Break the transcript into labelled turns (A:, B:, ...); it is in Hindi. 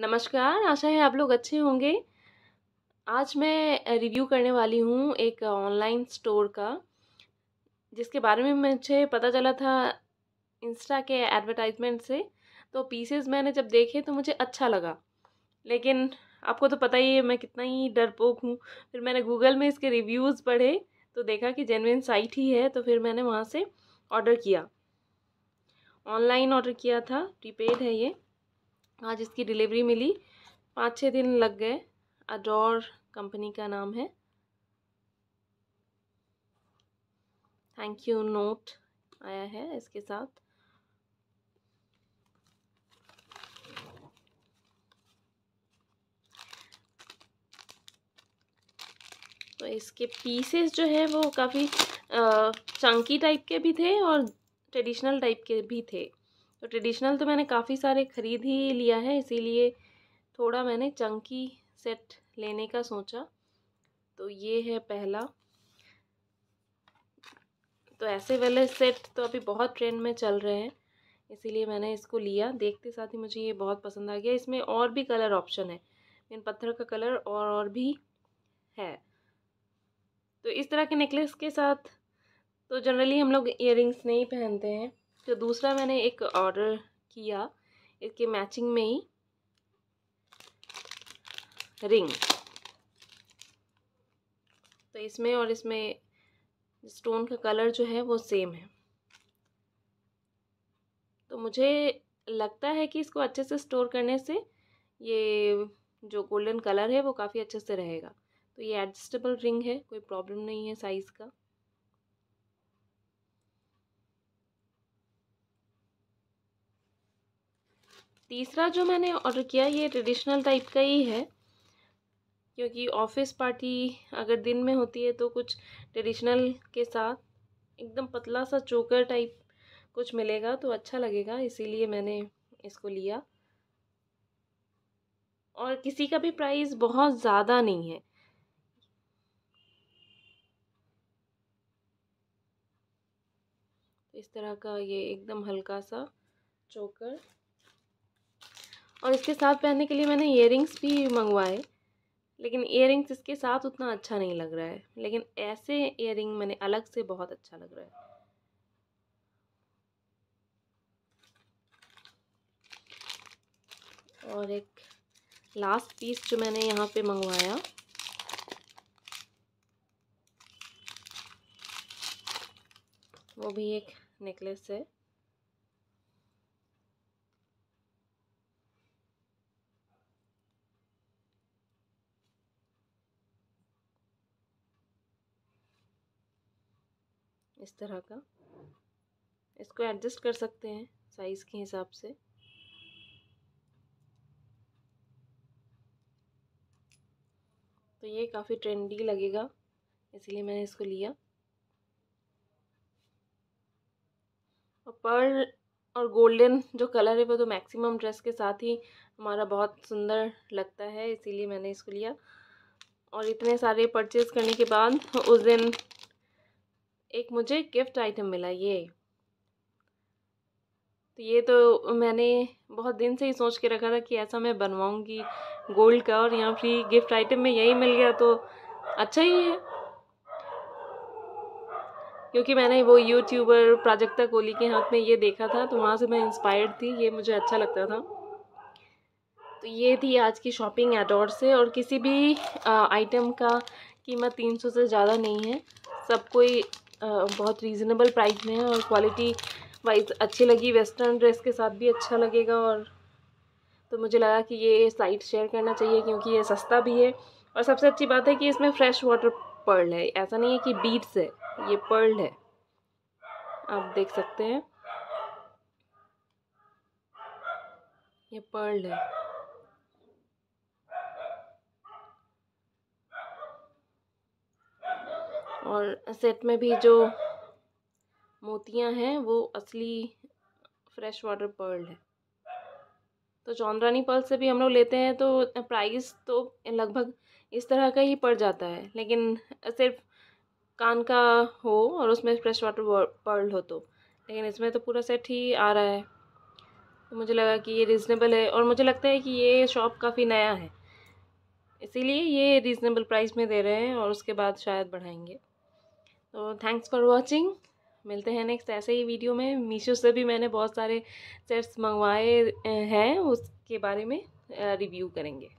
A: नमस्कार आशा है आप लोग अच्छे होंगे आज मैं रिव्यू करने वाली हूँ एक ऑनलाइन स्टोर का जिसके बारे में मुझे पता चला था इंस्टा के एडवर्टाइजमेंट से तो पीसेस मैंने जब देखे तो मुझे अच्छा लगा लेकिन आपको तो पता ही है मैं कितना ही डरपोक हूँ फिर मैंने गूगल में इसके रिव्यूज़ पढ़े तो देखा कि जेनविन साइट ही है तो फिर मैंने वहाँ से ऑर्डर किया ऑनलाइन ऑर्डर किया था प्रीपेड है ये आज इसकी डिलीवरी मिली पाँच छः दिन लग गए अडोर कंपनी का नाम है थैंक यू नोट आया है इसके साथ तो इसके पीसेस जो है वो काफ़ी चंकी टाइप के भी थे और ट्रेडिशनल टाइप के भी थे तो ट्रेडिशनल तो मैंने काफ़ी सारे ख़रीद ही लिया है इसीलिए थोड़ा मैंने चंकी सेट लेने का सोचा तो ये है पहला तो ऐसे वाले सेट तो अभी बहुत ट्रेंड में चल रहे हैं इसीलिए मैंने इसको लिया देखते साथ ही मुझे ये बहुत पसंद आ गया इसमें और भी कलर ऑप्शन है इन पत्थर का कलर और और भी है तो इस तरह के नेकलेस के साथ तो जनरली हम लोग इयर नहीं पहनते हैं तो दूसरा मैंने एक ऑर्डर किया इसके मैचिंग में ही रिंग तो इसमें और इसमें स्टोन का कलर जो है वो सेम है तो मुझे लगता है कि इसको अच्छे से स्टोर करने से ये जो गोल्डन कलर है वो काफ़ी अच्छे से रहेगा तो ये एडजस्टेबल रिंग है कोई प्रॉब्लम नहीं है साइज़ का तीसरा जो मैंने ऑर्डर किया ये ट्रेडिशनल टाइप का ही है क्योंकि ऑफिस पार्टी अगर दिन में होती है तो कुछ ट्रेडिशनल के साथ एकदम पतला सा चोकर टाइप कुछ मिलेगा तो अच्छा लगेगा इसीलिए मैंने इसको लिया और किसी का भी प्राइस बहुत ज़्यादा नहीं है इस तरह का ये एकदम हल्का सा चोकर और इसके साथ पहनने के लिए मैंने इयर भी मंगवाए लेकिन इयर इसके साथ उतना अच्छा नहीं लग रहा है लेकिन ऐसे इयर मैंने अलग से बहुत अच्छा लग रहा है और एक लास्ट पीस जो मैंने यहाँ पे मंगवाया वो भी एक नेकलेस है इस तरह का इसको एडजस्ट कर सकते हैं साइज़ के हिसाब से तो ये काफ़ी ट्रेंडी लगेगा इसलिए मैंने इसको लिया और पर्ल और गोल्डन जो कलर है वो तो मैक्सिमम ड्रेस के साथ ही हमारा बहुत सुंदर लगता है इसीलिए मैंने इसको लिया और इतने सारे परचेज़ करने के बाद उस दिन एक मुझे गिफ्ट आइटम मिला ये तो ये तो मैंने बहुत दिन से ही सोच के रखा था कि ऐसा मैं बनवाऊंगी गोल्ड का और यहाँ फ्री गिफ्ट आइटम में यही मिल गया तो अच्छा ही है क्योंकि मैंने वो यूट्यूबर प्राजक्ता कोहली के हाथ में ये देखा था तो वहाँ से मैं इंस्पायर्ड थी ये मुझे अच्छा लगता था तो ये थी आज की शॉपिंग एडोर से और किसी भी आइटम का कीमत सौ से ज़्यादा नहीं है सब कोई बहुत रीज़नेबल प्राइस में है और क्वालिटी वाइज अच्छी लगी वेस्टर्न ड्रेस के साथ भी अच्छा लगेगा और तो मुझे लगा कि ये साइट शेयर करना चाहिए क्योंकि ये सस्ता भी है और सबसे अच्छी बात है कि इसमें फ्रेश वाटर पर्ल है ऐसा नहीं है कि बीट्स है ये पर्ल है आप देख सकते हैं ये पर्ल है और सेट में भी जो मोतियां हैं वो असली फ्रेश वाटर पर्ल है तो चौंद्रानी पर्ल से भी हम लोग लेते हैं तो प्राइस तो लगभग इस तरह का ही पड़ जाता है लेकिन सिर्फ कान का हो और उसमें फ्रेश वाटर पर्ल हो तो लेकिन इसमें तो पूरा सेट ही आ रहा है तो मुझे लगा कि ये रीज़नेबल है और मुझे लगता है कि ये शॉप काफ़ी नया है इसीलिए ये रीज़नेबल प्राइस में दे रहे हैं और उसके बाद शायद बढ़ाएंगे तो थैंक्स फॉर वॉचिंग मिलते हैं नेक्स्ट ऐसे ही वीडियो में मीशो से भी मैंने बहुत सारे सेट्स मंगवाए हैं उसके बारे में रिव्यू करेंगे